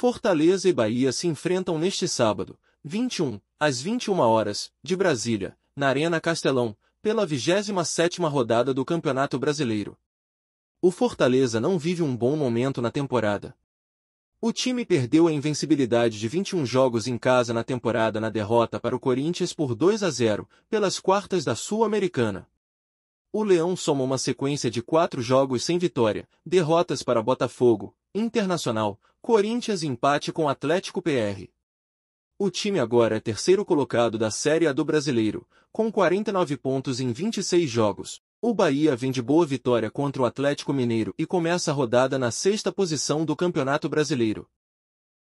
Fortaleza e Bahia se enfrentam neste sábado, 21, às 21 horas, de Brasília, na Arena Castelão, pela 27ª rodada do Campeonato Brasileiro. O Fortaleza não vive um bom momento na temporada. O time perdeu a invencibilidade de 21 jogos em casa na temporada na derrota para o Corinthians por 2 a 0, pelas quartas da Sul-Americana. O Leão soma uma sequência de quatro jogos sem vitória, derrotas para Botafogo, Internacional, Corinthians empate com Atlético PR. O time agora é terceiro colocado da Série A do Brasileiro, com 49 pontos em 26 jogos. O Bahia vem de boa vitória contra o Atlético Mineiro e começa a rodada na sexta posição do Campeonato Brasileiro.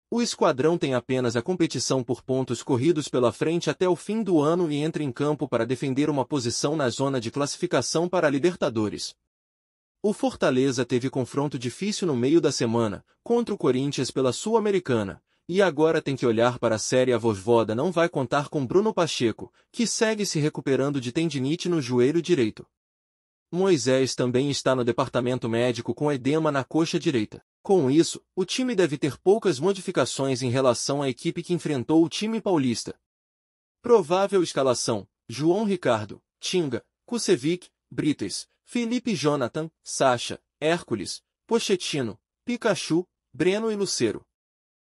O esquadrão tem apenas a competição por pontos corridos pela frente até o fim do ano e entra em campo para defender uma posição na zona de classificação para a Libertadores. O Fortaleza teve confronto difícil no meio da semana, contra o Corinthians pela Sul-Americana, e agora tem que olhar para a série a Vosvoda não vai contar com Bruno Pacheco, que segue se recuperando de tendinite no joelho direito. Moisés também está no departamento médico com edema na coxa direita. Com isso, o time deve ter poucas modificações em relação à equipe que enfrentou o time paulista. Provável escalação: João Ricardo, Tinga, Kusevic, Brites, Felipe Jonathan, Sacha, Hércules, Pochettino, Pikachu, Breno e Lucero.